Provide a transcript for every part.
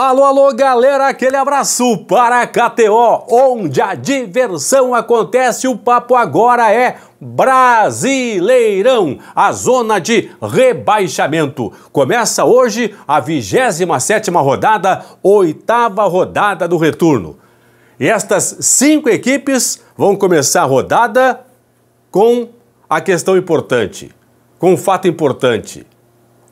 Alô, alô, galera, aquele abraço para a KTO, onde a diversão acontece. O papo agora é Brasileirão, a zona de rebaixamento. Começa hoje a 27ª rodada, oitava rodada do retorno. E estas cinco equipes vão começar a rodada com a questão importante, com um fato importante.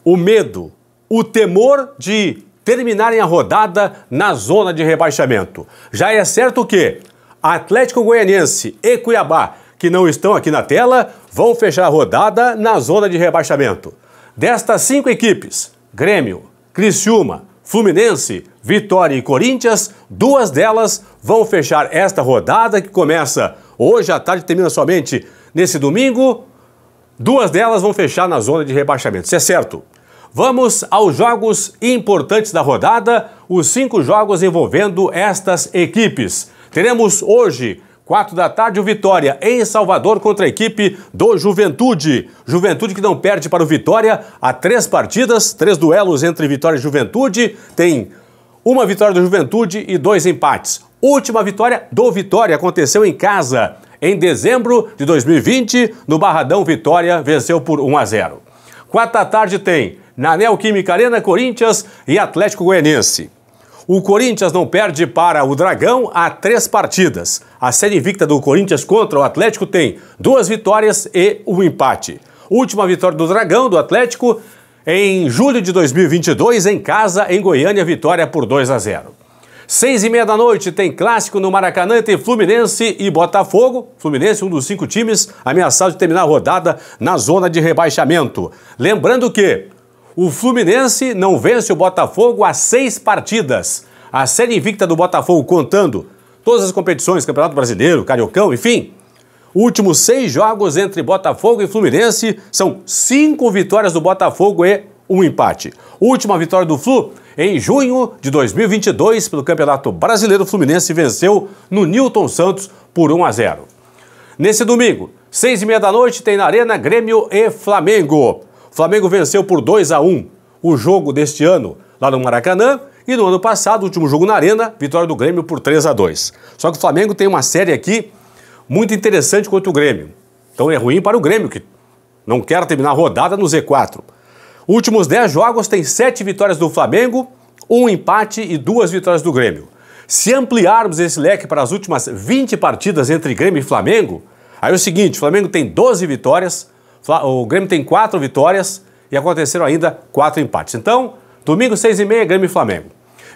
O medo, o temor de terminarem a rodada na zona de rebaixamento. Já é certo que Atlético Goianiense e Cuiabá, que não estão aqui na tela, vão fechar a rodada na zona de rebaixamento. Destas cinco equipes, Grêmio, Criciúma, Fluminense, Vitória e Corinthians, duas delas vão fechar esta rodada que começa hoje à tarde, e termina somente nesse domingo. Duas delas vão fechar na zona de rebaixamento. Isso é certo. Vamos aos jogos importantes da rodada, os cinco jogos envolvendo estas equipes. Teremos hoje, quatro da tarde, o Vitória em Salvador contra a equipe do Juventude. Juventude que não perde para o Vitória há três partidas, três duelos entre Vitória e Juventude. Tem uma vitória do Juventude e dois empates. Última vitória do Vitória aconteceu em casa. Em dezembro de 2020, no Barradão, Vitória venceu por 1 a 0. Quarta tarde tem na Neoquímica Arena Corinthians e Atlético Goianiense. O Corinthians não perde para o Dragão há três partidas. A série invicta do Corinthians contra o Atlético tem duas vitórias e um empate. Última vitória do Dragão, do Atlético, em julho de 2022, em casa, em Goiânia, vitória por 2 a 0. Seis e meia da noite tem clássico no Maracanã entre Fluminense e Botafogo. Fluminense, um dos cinco times ameaçados de terminar a rodada na zona de rebaixamento. Lembrando que o Fluminense não vence o Botafogo há seis partidas. A série invicta do Botafogo contando todas as competições, Campeonato Brasileiro, Cariocão, enfim. Últimos seis jogos entre Botafogo e Fluminense são cinco vitórias do Botafogo e um empate. Última vitória do Flu em junho de 2022 pelo Campeonato Brasileiro. Fluminense venceu no Newton Santos por 1 a 0. Nesse domingo, seis e meia da noite, tem na Arena Grêmio e Flamengo. Flamengo venceu por 2 a 1 o jogo deste ano lá no Maracanã e no ano passado, último jogo na Arena, vitória do Grêmio por 3 a 2. Só que o Flamengo tem uma série aqui muito interessante contra o Grêmio. Então é ruim para o Grêmio que não quer terminar a rodada no Z4. Últimos 10 jogos tem 7 vitórias do Flamengo, um empate e duas vitórias do Grêmio. Se ampliarmos esse leque para as últimas 20 partidas entre Grêmio e Flamengo, aí é o seguinte, o Flamengo tem 12 vitórias, o Grêmio tem quatro vitórias e aconteceram ainda quatro empates. Então, domingo, seis e meia, Grêmio e Flamengo.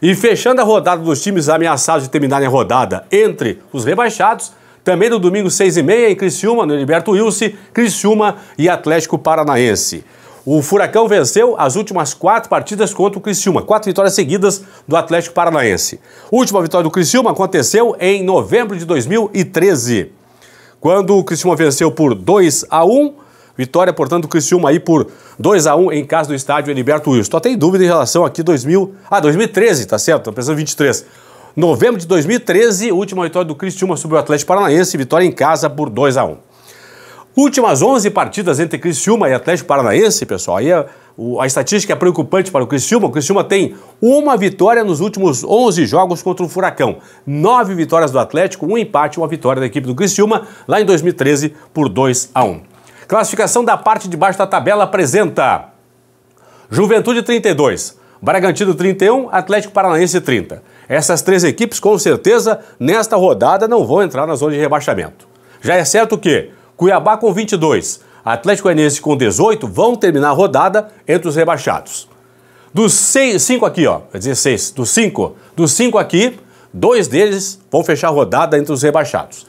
E fechando a rodada dos times ameaçados de terminarem a rodada entre os rebaixados, também no domingo, seis e meia, em Criciúma, no Heriberto Wilson, Criciúma e Atlético Paranaense. O Furacão venceu as últimas quatro partidas contra o Criciúma, quatro vitórias seguidas do Atlético Paranaense. Última vitória do Criciúma aconteceu em novembro de 2013, quando o Criciúma venceu por 2 a 1 Vitória, portanto, do Criciúma aí por 2 a 1 em casa do estádio Heriberto Wilson. Tô tem dúvida em relação aqui 2000... Ah, 2013, tá certo? Tô pensando em 23. Novembro de 2013, última vitória do Criciúma sobre o Atlético Paranaense. Vitória em casa por 2 a 1 Últimas 11 partidas entre Criciúma e Atlético Paranaense, pessoal, aí a, é a, estatística é preocupante para o Criciúma. O Criciúma tem uma vitória nos últimos 11 jogos contra o Furacão. Nove vitórias do Atlético, um empate, e uma vitória da equipe do Criciúma, lá em 2013 por 2 a 1. Classificação da parte de baixo da tabela apresenta Juventude 32, Bragantino 31, Atlético Paranaense 30. Essas três equipes, com certeza, nesta rodada não vão entrar na zona de rebaixamento. Já é certo que Cuiabá com 22, Atlético Paranaense com 18 vão terminar a rodada entre os rebaixados. Dos 5 aqui, ó, 16, dos 5, dos 5 aqui, dois deles vão fechar a rodada entre os rebaixados.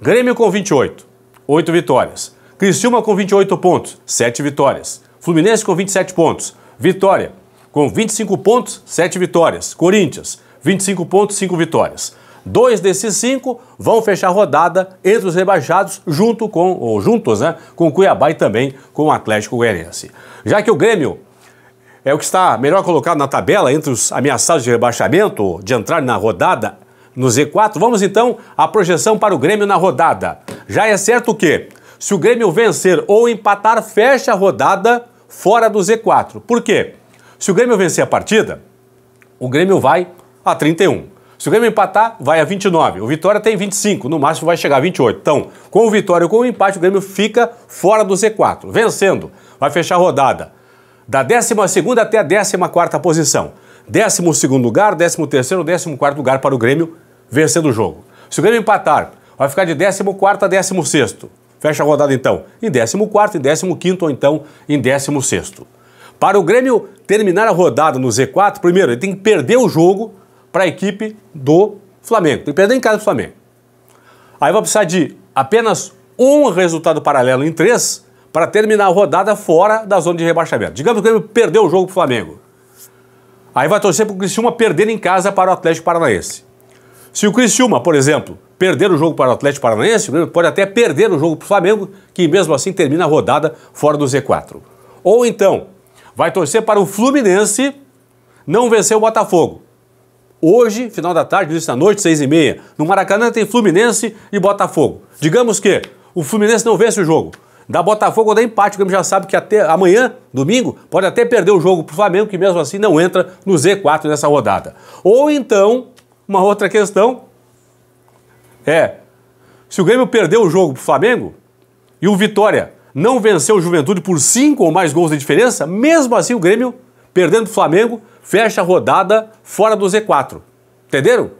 Grêmio com 28, 8 vitórias. Criciúma com 28 pontos, 7 vitórias. Fluminense com 27 pontos, vitória. Com 25 pontos, 7 vitórias. Corinthians, 25 pontos, 5 vitórias. Dois desses cinco vão fechar a rodada entre os rebaixados, junto com, ou juntos, né? Com Cuiabá e também com o Atlético Goianiense. Já que o Grêmio é o que está melhor colocado na tabela entre os ameaçados de rebaixamento, de entrar na rodada no Z4, vamos então à projeção para o Grêmio na rodada. Já é certo que se o Grêmio vencer ou empatar, fecha a rodada fora do Z4. Por quê? Se o Grêmio vencer a partida, o Grêmio vai a 31. Se o Grêmio empatar, vai a 29. O Vitória tem 25, no máximo vai chegar a 28. Então, com o Vitória ou com o empate, o Grêmio fica fora do Z4. Vencendo, vai fechar a rodada da 12ª até a 14ª posição. 12º lugar, 13º, 14º lugar para o Grêmio vencendo o jogo. Se o Grêmio empatar, vai ficar de 14º a 16º. Fecha a rodada então em 14 em 15 ou então em 16 Para o Grêmio terminar a rodada no Z4, primeiro ele tem que perder o jogo para a equipe do Flamengo. Tem que perder em casa do Flamengo. Aí vai precisar de apenas um resultado paralelo em três para terminar a rodada fora da zona de rebaixamento. Digamos que o Grêmio perdeu o jogo para o Flamengo. Aí vai torcer para o Criciúma perder em casa para o Atlético Paranaense. Se o Criciúma, por exemplo, perder o jogo para o Atlético Paranaense, pode até perder o jogo para o Flamengo, que mesmo assim termina a rodada fora do Z4. Ou então, vai torcer para o Fluminense não vencer o Botafogo. Hoje, final da tarde, início da noite, seis e meia, no Maracanã tem Fluminense e Botafogo. Digamos que o Fluminense não vence o jogo. Da Botafogo ou da empate, o Grêmio já sabe que até amanhã, domingo, pode até perder o jogo para o Flamengo, que mesmo assim não entra no Z4 nessa rodada. Ou então, uma outra questão, é. Se o Grêmio perdeu o jogo pro Flamengo e o Vitória não venceu o Juventude por cinco ou mais gols de diferença, mesmo assim o Grêmio, perdendo o Flamengo, fecha a rodada fora do Z4. Entenderam?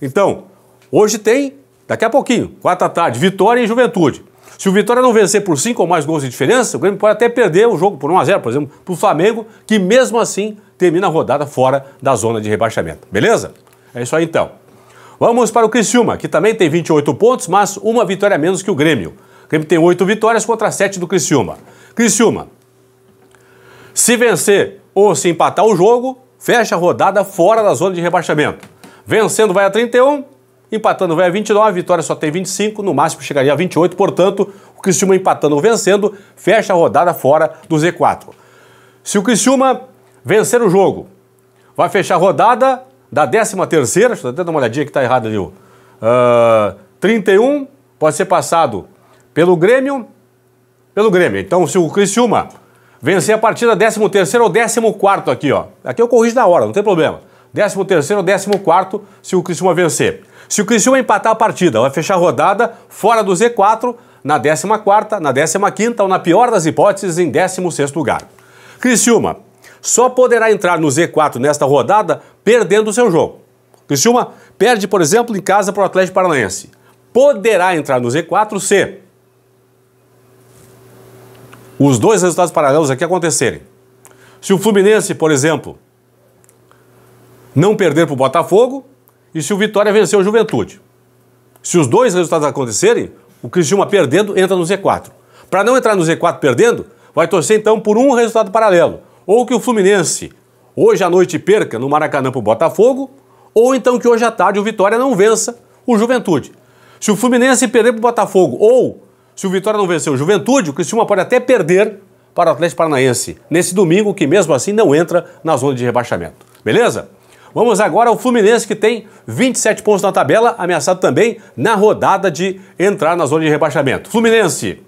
Então, hoje tem, daqui a pouquinho, quarta da tarde, Vitória e Juventude. Se o Vitória não vencer por cinco ou mais gols de diferença, o Grêmio pode até perder o jogo por 1 a 0 por exemplo, para o Flamengo, que mesmo assim termina a rodada fora da zona de rebaixamento. Beleza? É isso aí então. Vamos para o Criciúma, que também tem 28 pontos, mas uma vitória menos que o Grêmio. O Grêmio tem 8 vitórias contra 7 do Criciúma. Criciúma, se vencer ou se empatar o jogo, fecha a rodada fora da zona de rebaixamento. Vencendo vai a 31, empatando vai a 29, a vitória só tem 25, no máximo chegaria a 28, portanto, o Criciúma empatando ou vencendo, fecha a rodada fora do Z4. Se o Criciúma vencer o jogo, vai fechar a rodada da 13 terceira, estou dando uma olhadinha que está errado ali, uh, ah, 31 pode ser passado pelo Grêmio, pelo Grêmio. Então, se o Criciúma vencer a partida 13 terceiro ou 14 aqui, ó. Aqui eu corrijo na hora, não tem problema. 13 terceiro ou 14 se o Criciúma vencer. Se o Criciúma empatar a partida, vai fechar a rodada fora do Z4, na 14ª, na 15ª ou na pior das hipóteses em 16º lugar. Criciúma só poderá entrar no Z4 nesta rodada perdendo o seu jogo. O Criciúma perde, por exemplo, em casa para o Atlético Paranaense. Poderá entrar no Z4 se os dois resultados paralelos aqui acontecerem. Se o Fluminense, por exemplo, não perder para o Botafogo e se o Vitória vencer o Juventude. Se os dois resultados acontecerem, o Criciúma perdendo entra no Z4. Para não entrar no Z4 perdendo, vai torcer então por um resultado paralelo. Ou que o Fluminense hoje à noite perca no Maracanã para o Botafogo, ou então que hoje à tarde o Vitória não vença o Juventude. Se o Fluminense perder para o Botafogo, ou se o Vitória não vencer o Juventude, o Cristiúma pode até perder para o Atlético Paranaense nesse domingo, que mesmo assim não entra na zona de rebaixamento. Beleza? Vamos agora ao Fluminense, que tem 27 pontos na tabela, ameaçado também na rodada de entrar na zona de rebaixamento. Fluminense,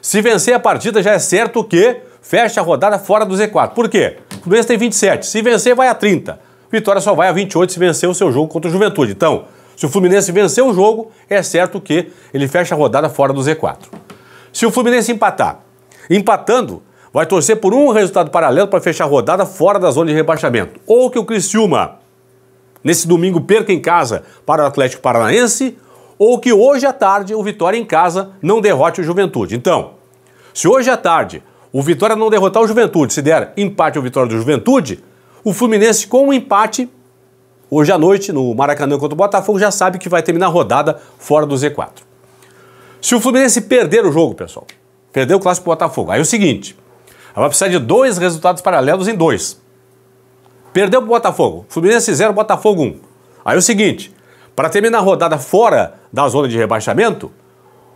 se vencer a partida, já é certo que fecha a rodada fora do Z4. Por quê? Fluminense tem 27. Se vencer, vai a 30. Vitória só vai a 28 se vencer o seu jogo contra o Juventude. Então, se o Fluminense vencer o jogo, é certo que ele fecha a rodada fora do Z4. Se o Fluminense empatar, empatando, vai torcer por um resultado paralelo para fechar a rodada fora da zona de rebaixamento. Ou que o Criciúma, nesse domingo, perca em casa para o Atlético Paranaense, ou que hoje à tarde o Vitória em casa não derrote o Juventude. Então, se hoje à tarde o Vitória não derrotar o Juventude, se der empate ou vitória do Juventude, o Fluminense com um empate hoje à noite no Maracanã contra o Botafogo já sabe que vai terminar a rodada fora do Z4. Se o Fluminense perder o jogo, pessoal, perder o clássico Botafogo, aí é o seguinte, ela vai precisar de dois resultados paralelos em dois. Perdeu o Botafogo, Fluminense 0, Botafogo 1. Um. Aí é o seguinte, para terminar a rodada fora da zona de rebaixamento,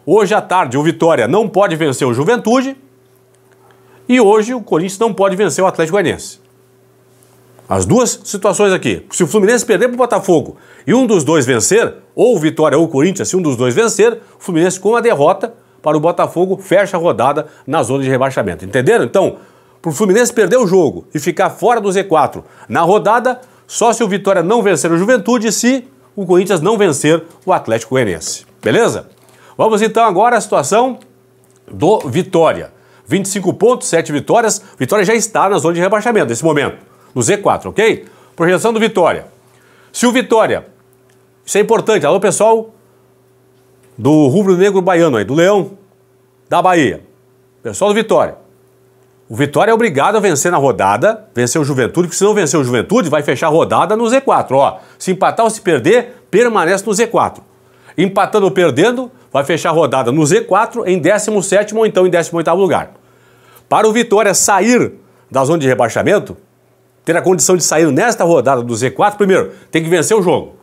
hoje à tarde o Vitória não pode vencer o Juventude e hoje o Corinthians não pode vencer o Atlético Goianiense. As duas situações aqui. Se o Fluminense perder para o Botafogo e um dos dois vencer, ou Vitória ou Corinthians, se um dos dois vencer, o Fluminense com a derrota para o Botafogo fecha a rodada na zona de rebaixamento. Entenderam? Então, para o Fluminense perder o jogo e ficar fora do Z4 na rodada, só se o Vitória não vencer o Juventude e se o Corinthians não vencer o Atlético Goianiense. Beleza? Vamos então agora à situação do Vitória. 25 pontos, 7 vitórias. Vitória já está na zona de rebaixamento nesse momento, no Z4, ok? Projeção do Vitória. Se o Vitória, isso é importante, alô pessoal do Rubro Negro Baiano aí, do Leão, da Bahia. Pessoal do Vitória. O Vitória é obrigado a vencer na rodada, vencer o Juventude, porque se não vencer o Juventude, vai fechar a rodada no Z4. Ó, se empatar ou se perder, permanece no Z4. Empatando ou perdendo, vai fechar a rodada no Z4 em 17 ou então em 18 lugar. Para o Vitória sair da zona de rebaixamento, ter a condição de sair nesta rodada do Z4, primeiro, tem que vencer o jogo.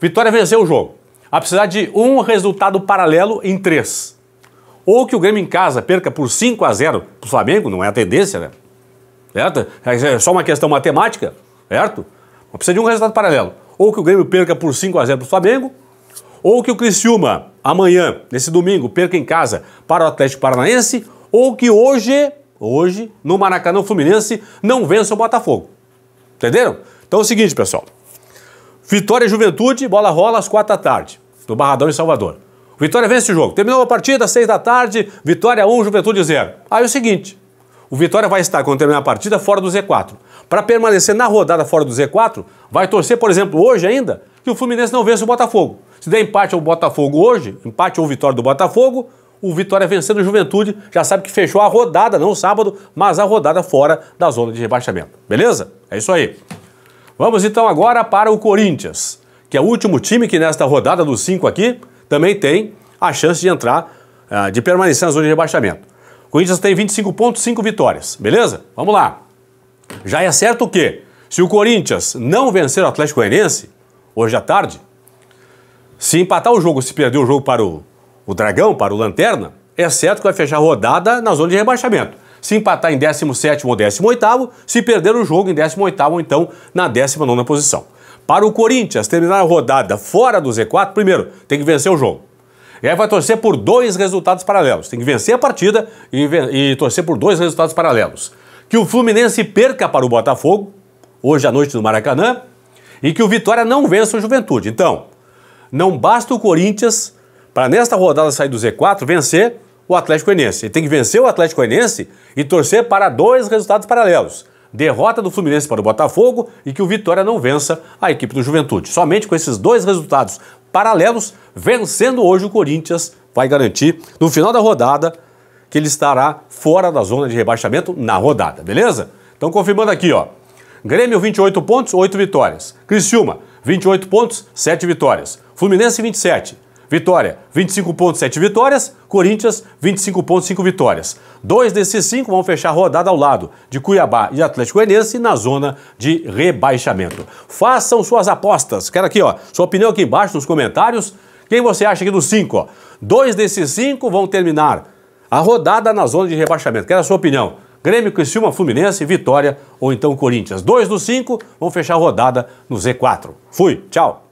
Vitória venceu o jogo. A precisar de um resultado paralelo em três. Ou que o Grêmio em casa perca por 5 a 0 para o Flamengo, não é a tendência, né? Certo? É, é só uma questão matemática, certo? Mas precisa de um resultado paralelo. Ou que o Grêmio perca por 5 a 0 para o Flamengo, ou que o Criciúma, amanhã, nesse domingo, perca em casa para o Atlético Paranaense, ou que hoje, hoje, no Maracanã Fluminense não vença o Botafogo. Entenderam? Então é o seguinte, pessoal. Vitória e Juventude, bola rola às quatro da tarde, no Barradão em Salvador. Vitória vence o jogo. Terminou a partida, seis da tarde, Vitória 1, um, Juventude 0. Aí é o seguinte, o Vitória vai estar, quando terminar a partida, fora do Z4. Para permanecer na rodada fora do Z4, vai torcer, por exemplo, hoje ainda, que o Fluminense não vença o Botafogo. Se der empate ao Botafogo hoje, empate ou vitória do Botafogo, o Vitória vencendo o Juventude, já sabe que fechou a rodada, não o sábado, mas a rodada fora da zona de rebaixamento. Beleza? É isso aí. Vamos então agora para o Corinthians, que é o último time que nesta rodada dos cinco aqui também tem a chance de entrar, ah, de permanecer na zona de rebaixamento. O Corinthians tem 25 pontos, 5 vitórias, beleza? Vamos lá. Já é certo o quê? se o Corinthians não vencer o Atlético Goianiense, hoje à tarde, se empatar o jogo, se perder o jogo para o o Dragão para o Lanterna, é certo que vai fechar a rodada na zona de rebaixamento. Se empatar em 17 ou 18, se perder o jogo em 18 ou então na 19 posição. Para o Corinthians terminar a rodada fora do Z4, primeiro tem que vencer o jogo. E aí vai torcer por dois resultados paralelos. Tem que vencer a partida e, e torcer por dois resultados paralelos. Que o Fluminense perca para o Botafogo, hoje à noite no Maracanã, e que o Vitória não vença o Juventude. Então, não basta o Corinthians para nesta rodada sair do Z4, vencer o Atlético Goianiense. Ele tem que vencer o Atlético Goianiense e torcer para dois resultados paralelos. Derrota do Fluminense para o Botafogo e que o Vitória não vença a equipe do Juventude. Somente com esses dois resultados paralelos, vencendo hoje o Corinthians, vai garantir no final da rodada que ele estará fora da zona de rebaixamento na rodada, beleza? Então confirmando aqui, ó. Grêmio 28 pontos, 8 vitórias. Criciúma 28 pontos, 7 vitórias. Fluminense 27, Vitória, 25.7 vitórias. Corinthians, 25.5 vitórias. Dois desses cinco vão fechar a rodada ao lado de Cuiabá e Atlético Goianiense na zona de rebaixamento. Façam suas apostas. Quero aqui, ó, sua opinião aqui embaixo nos comentários. Quem você acha aqui dos cinco? Ó? Dois desses cinco vão terminar a rodada na zona de rebaixamento. Quero a sua opinião. Grêmio, Criciúma, Fluminense, Vitória ou então Corinthians. Dois dos cinco vão fechar a rodada no Z4. Fui, tchau.